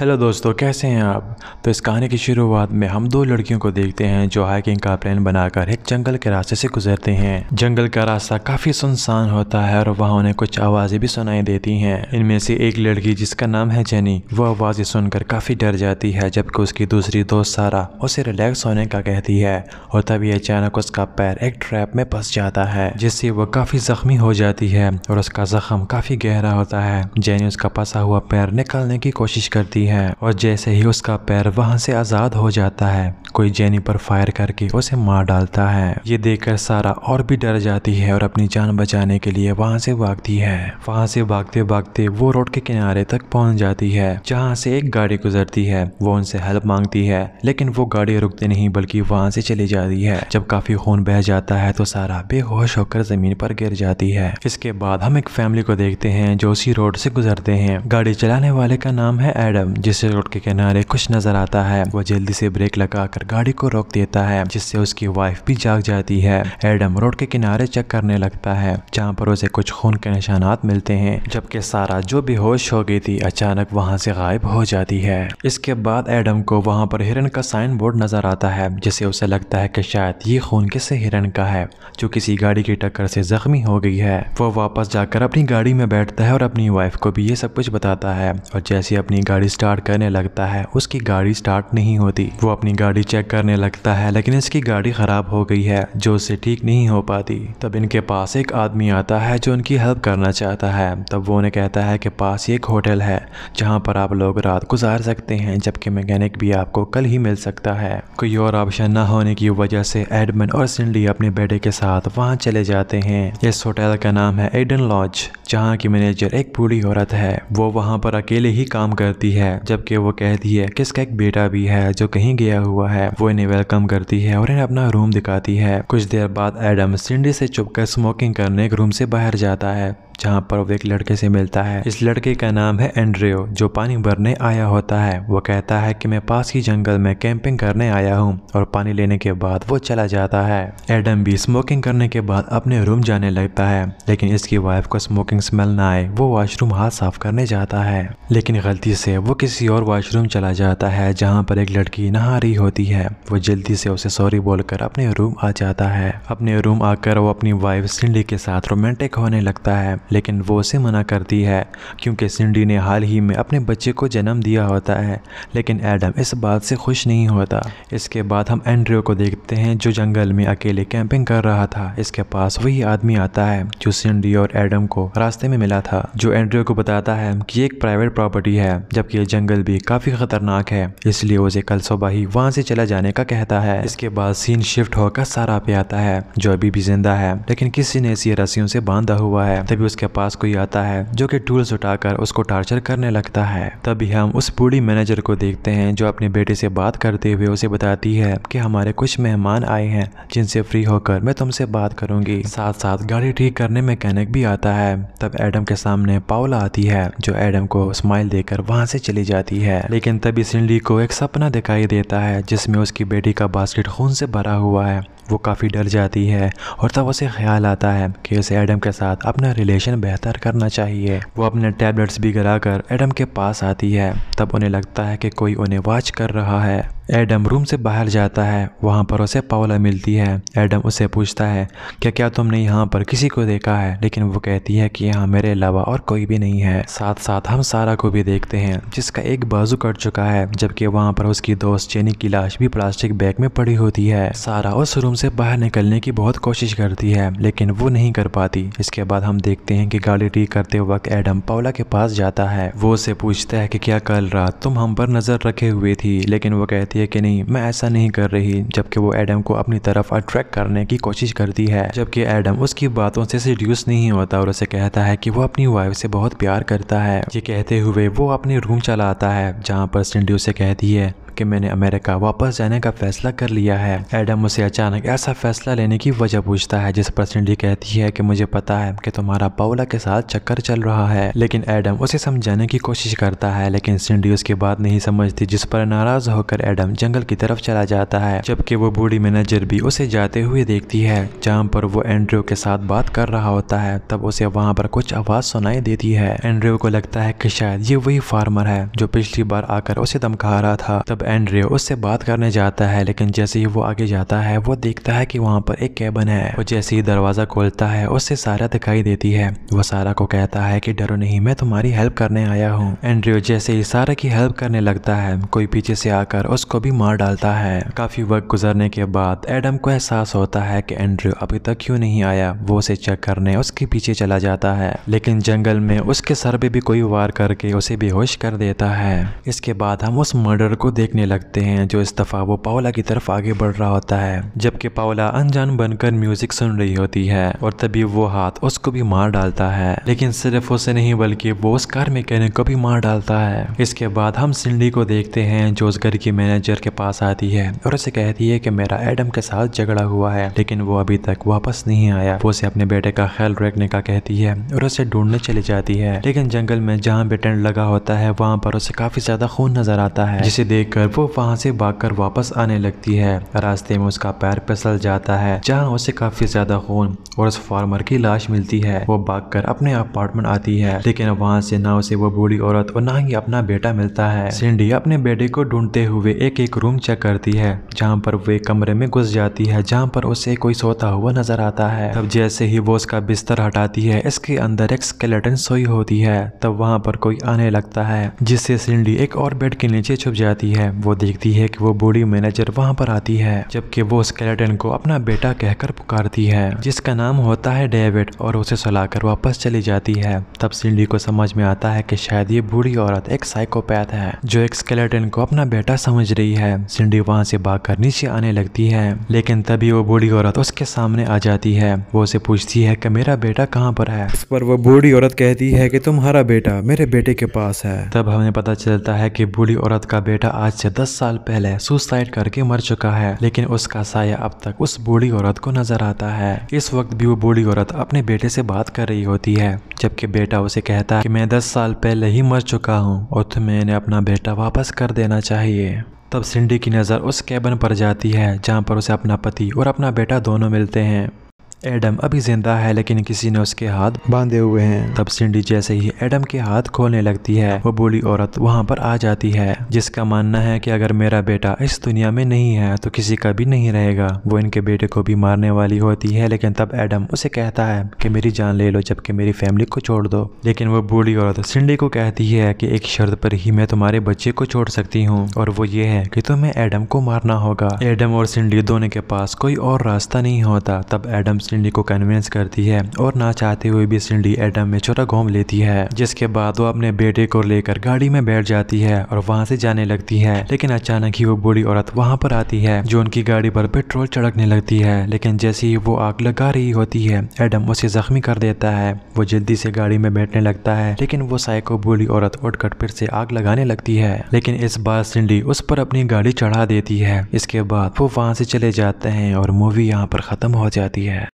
hello दोस्तों कैसे हैं आप तो इस कहानी की शुरुआत में हम दो लड़कियों को देखते हैं जो हाइकिंग का प्लान बनाकर एक जंगल के रास्ते से गुजरते हैं जंगल का रास्ता काफ़ी सुनसान होता है और वहाँ उन्हें कुछ आवाज़ें भी सुनाई देती हैं इनमें से एक लड़की जिसका नाम है जेनी वह आवाज़ें सुनकर काफ़ी डर जाती है जबकि उसकी दूसरी दोस्त सारा उसे रिलैक्स होने का कहती है और तभी अचानक उसका पैर एक ट्रैप में फंस जाता है जिससे वह काफ़ी ज़ख्मी हो जाती है और उसका ज़ख्म काफ़ी गहरा होता है जेनी उसका फंसा हुआ पैर निकालने की कोशिश करती है है और जैसे ही उसका पैर वहाँ से आजाद हो जाता है कोई जेनी पर फायर करके उसे मार डालता है ये देखकर सारा और भी डर जाती है और अपनी जान बचाने के लिए वहाँ से भागती है वहाँ से भागते भागते वो रोड के किनारे तक पहुँच जाती है जहाँ से एक गाड़ी गुजरती है वो उनसे हेल्प मांगती है लेकिन वो गाड़ी रुकते नहीं बल्कि वहाँ से चली जाती है जब काफी खून बह जाता है तो सारा बेहोश होकर जमीन पर गिर जाती है इसके बाद हम एक फैमिली को देखते हैं जो उसी रोड से गुजरते हैं गाड़ी चलाने वाले का नाम है एडम जिससे रोड के किनारे कुछ नजर आता है वो जल्दी से ब्रेक लगाकर गाड़ी को रोक देता है जिससे उसकी वाइफ भी जाग जाती है एडम रोड के किनारे चेक करने लगता है जहाँ पर उसे कुछ खून के निशानात मिलते हैं जबकि सारा जो बेहोश हो गई थी अचानक वहाँ से गायब हो जाती है इसके बाद एडम को वहाँ पर हिरन का साइन बोर्ड नजर आता है जिसे उसे लगता है कि शायद ये खून किसे हिरन का है जो किसी गाड़ी की टक्कर से जख्मी हो गई है वो वापस जाकर अपनी गाड़ी में बैठता है और अपनी वाइफ को भी ये सब कुछ बताता है और जैसे अपनी गाड़ी स्टार्ट स्टार्ट करने लगता है उसकी गाड़ी स्टार्ट नहीं होती वो अपनी गाड़ी चेक करने लगता है लेकिन इसकी गाड़ी खराब हो गई है जो उसे ठीक नहीं हो पाती तब इनके पास एक आदमी आता है जो उनकी हेल्प करना चाहता है तब वो उन्हें कहता है कि पास एक होटल है जहाँ पर आप लोग रात गुजार सकते हैं जबकि मैकेनिक भी आपको कल ही मिल सकता है कोई और ऑप्शन ना होने की वजह से एडमन और सिंडली अपने बेटे के साथ वहाँ चले जाते हैं इस होटल का नाम है एडन लॉज जहाँ की मैनेजर एक बूढ़ी औरत है वो वहाँ पर अकेले ही काम करती है है जबकि वो कहती है कि इसका एक बेटा भी है जो कहीं गया हुआ है वो इन्हें वेलकम करती है और इन्हें अपना रूम दिखाती है कुछ देर बाद एडम सिंडी से चुपकर स्मोकिंग करने एक रूम से बाहर जाता है जहाँ पर वो एक लड़के से मिलता है इस लड़के का नाम है एंड्रियो जो पानी भरने आया होता है वो कहता है कि मैं पास ही जंगल में कैंपिंग करने आया हूँ और पानी लेने के बाद वो चला जाता है एडम भी स्मोकिंग करने के बाद अपने रूम जाने लगता है लेकिन इसकी वाइफ को स्मोकिंग स्मेल ना आए वो वॉशरूम हाथ साफ करने जाता है लेकिन गलती से वो किसी और वॉशरूम चला जाता है जहाँ पर एक लड़की नहा रही होती है वो जल्दी से उसे सॉरी बोलकर अपने रूम आ जाता है अपने रूम आकर वो अपनी वाइफ सिंडी के साथ रोमांटिक होने लगता है लेकिन वो उसे मना करती है क्योंकि सिंडी ने हाल ही में अपने बच्चे को जन्म दिया होता है लेकिन एडम इस बात से खुश नहीं होता इसके बाद हम एंड्रियो को देखते हैं जो जंगल में अकेले कैंपिंग कर रहा था इसके पास वही आदमी आता है जो सिंडी और एडम को रास्ते में मिला था जो एंड्रियो को बताता है कि एक प्राइवेट प्रॉपर्टी है जबकि ये जंगल भी काफ़ी ख़तरनाक है इसलिए उसे कल सुबह ही वहाँ से चला जाने का कहता है इसके बाद सीन शिफ्ट होकर सारा पे आता है जो अभी भी जिंदा है लेकिन किसी ने इसी रस्सियों से बांधा हुआ है तभी उसके पास कोई आता है जो कि टूल्स उठाकर उसको टॉर्चर करने लगता है तभी हम उस बूढ़ी मैनेजर को देखते हैं जो अपने बेटे से बात करते हुए उसे बताती है कि हमारे कुछ मेहमान आए हैं जिनसे फ्री होकर मैं तुमसे बात करूंगी साथ साथ गाड़ी ठीक करने कैनक भी आता है तब एडम के सामने पावला आती है जो एडम को स्माइल देकर वहाँ से चली जाती है लेकिन तभी सिंडी को एक सपना दिखाई देता है जिसमे उसकी बेटी का बास्केट खून से भरा हुआ है वो काफ़ी डर जाती है और तब उसे ख्याल आता है कि उसे एडम के साथ अपना रिलेशन कंडीशन बेहतर करना चाहिए वो अपने टैबलेट्स भी कर एडम के पास आती है तब उन्हें लगता है कि कोई उन्हें वॉच कर रहा है एडम रूम से बाहर जाता है वहाँ पर उसे पावला मिलती है एडम उसे पूछता है क्या क्या तुमने यहाँ पर किसी को देखा है लेकिन वो कहती है कि यहाँ मेरे अलावा और कोई भी नहीं है साथ साथ हम सारा को भी देखते हैं जिसका एक बाजू कट चुका है जबकि वहाँ पर उसकी दोस्त चेनी की लाश भी प्लास्टिक बैग में पड़ी होती है सारा उस रूम से बाहर निकलने की बहुत कोशिश करती है लेकिन वो नहीं कर पाती इसके बाद हम देखते हैं कि गाड़ी ठीक करते वक्त एडम पावला के पास जाता है वो उसे पूछता है कि क्या कल रात तुम हम पर नजर रखे हुए थी लेकिन वो कहती है कि नहीं मैं ऐसा नहीं कर रही जबकि वो एडम को अपनी तरफ अट्रैक्ट करने की कोशिश करती है जबकि एडम उसकी बातों से रिड्यूस नहीं होता और उसे कहता है कि वो अपनी वाइफ से बहुत प्यार करता है ये कहते हुए वो अपने रूम चला आता है जहाँ पर सिंडी उसे कहती है कि मैंने अमेरिका वापस जाने का फैसला कर लिया है एडम उसे अचानक ऐसा फैसला लेने की वजह पूछता है जिस पर सिंडी कहती है कि मुझे पता है कि तुम्हारा पाउला के साथ चक्कर चल रहा है लेकिन एडम उसे समझाने की कोशिश करता है लेकिन सिंडी उसकी बात नहीं समझती जिस पर नाराज होकर एडम जंगल की तरफ चला जाता है जबकि वो बूढ़ी मैनेजर भी उसे जाते हुए देखती है जहाँ पर वो एंड्रियो के साथ बात कर रहा होता है तब उसे वहाँ पर कुछ आवाज सुनाई देती है एंड्रियो को लगता है कि शायद ये वही फार्मर है जो पिछली बार आकर उसे धमका रहा था तब एंड्रियो उससे बात करने जाता है लेकिन जैसे ही वो आगे जाता है वो देखता है कि वहाँ पर एक कैबन है और जैसे ही दरवाज़ा खोलता है उससे सारा दिखाई देती है वो सारा को कहता है कि डरो नहीं मैं तुम्हारी हेल्प करने आया हूँ एंड्रियो जैसे ही सारा की हेल्प करने लगता है कोई पीछे से आकर उसको भी मार डालता है काफ़ी वक्त गुजरने के बाद एडम को एहसास होता है कि एंड्रियो अभी तक क्यों नहीं आया वो उसे चेक करने उसके पीछे चला जाता है लेकिन जंगल में उसके सर पे भी कोई वार करके उसे बेहोश कर देता है इसके बाद हम उस मर्डर को देखने देखने लगते हैं जो इस दफा वो पावला की तरफ आगे बढ़ रहा होता है जबकि पावला अनजान बनकर म्यूजिक सुन रही होती है और तभी वो हाथ उसको भी मार डालता है लेकिन सिर्फ उसे नहीं बल्कि वो उस कार मैकेनिक को भी मार डालता है इसके बाद हम सिंडी को देखते हैं जो उस घर की मैनेजर के पास आती है और उसे कहती है की मेरा एडम के साथ झगड़ा हुआ है लेकिन वो अभी तक वापस नहीं आया वो उसे अपने बेटे का ख्याल रखने का कहती है और उसे ढूंढने चली जाती है लेकिन जंगल में जहाँ पे टेंट लगा होता है वहाँ पर उसे काफी ज्यादा खून नजर आता है जिसे देखकर जब वो वहाँ से भागकर वापस आने लगती है रास्ते में उसका पैर फिसल जाता है जहाँ उसे काफी ज्यादा खून और उस फार्मर की लाश मिलती है वो भागकर अपने अपार्टमेंट आती है लेकिन वहाँ से ना उसे वो बूढ़ी औरत और ना ही अपना बेटा मिलता है सिंडी अपने बेटे को ढूंढते हुए एक एक रूम चेक करती है जहाँ पर वे कमरे में घुस जाती है जहाँ पर उसे कोई सोता हुआ नजर आता है तब जैसे ही वो उसका बिस्तर हटाती है इसके अंदर एक स्केलेटन सोई होती है तब वहाँ पर कोई आने लगता है जिससे सिंडी एक और बेड के नीचे छुप जाती है वो देखती है कि वो बूढ़ी मैनेजर वहाँ पर आती है जबकि वो स्केलेटन को अपना बेटा कहकर पुकारती है जिसका नाम होता है डेविड और उसे सुलाकर वापस चली जाती है तब सिंडी को समझ में आता है कि शायद ये बूढ़ी औरत एक साइकोपैथ है जो एक स्केलेटन को अपना बेटा समझ रही है सिंडी वहाँ से भागकर नीचे आने लगती है लेकिन तभी वो बूढ़ी औरत उसके सामने आ जाती है वो उसे पूछती है की मेरा बेटा कहाँ पर है इस पर वो बूढ़ी औरत कहती है की तुम्हारा बेटा मेरे बेटे के पास है तब हमें पता चलता है की बूढ़ी औरत का बेटा आज से 10 साल पहले सुसाइड करके मर चुका है लेकिन उसका साया अब तक उस बूढ़ी औरत को नजर आता है इस वक्त भी वो बूढ़ी औरत अपने बेटे से बात कर रही होती है जबकि बेटा उसे कहता है कि मैं 10 साल पहले ही मर चुका हूँ और तुम्हें अपना बेटा वापस कर देना चाहिए तब सिंडी की नज़र उस कैबन पर जाती है जहाँ पर उसे अपना पति और अपना बेटा दोनों मिलते हैं एडम अभी जिंदा है लेकिन किसी ने उसके हाथ बांधे हुए हैं तब सिंडी जैसे ही एडम के हाथ खोलने लगती है वो बूढ़ी औरत वहाँ पर आ जाती है जिसका मानना है कि अगर मेरा बेटा इस दुनिया में नहीं है तो किसी का भी नहीं रहेगा वो इनके बेटे को भी मारने वाली होती है लेकिन तब एडम उसे कहता है कि मेरी जान ले लो जबकि मेरी फैमिली को छोड़ दो लेकिन वो बूढ़ी औरत सिंडी को कहती है कि एक शर्त पर ही मैं तुम्हारे बच्चे को छोड़ सकती हूँ और वो ये है कि तुम्हें एडम को मारना होगा एडम और सिंडी दोनों के पास कोई और रास्ता नहीं होता तब एडम सिंडी को कन्विंस करती है और ना चाहते हुए भी सिंडी एडम में छोटा घूम लेती है जिसके बाद वो अपने बेटे को लेकर गाड़ी में बैठ जाती है और वहाँ से जाने लगती है लेकिन अचानक ही वो बूढ़ी औरत वहाँ पर आती है जो उनकी गाड़ी पर पेट्रोल चढ़कने लगती है लेकिन जैसे ही वो आग लगा रही होती है एडम उसे जख्मी कर देता है वो जल्दी से गाड़ी में बैठने लगता है लेकिन वो साइको बूढ़ी औरत उठकर फिर से आग लगाने लगती है लेकिन इस बार सिंडी उस पर अपनी गाड़ी चढ़ा देती है इसके बाद वो वहाँ से चले जाते हैं और मूवी यहाँ पर ख़त्म हो जाती है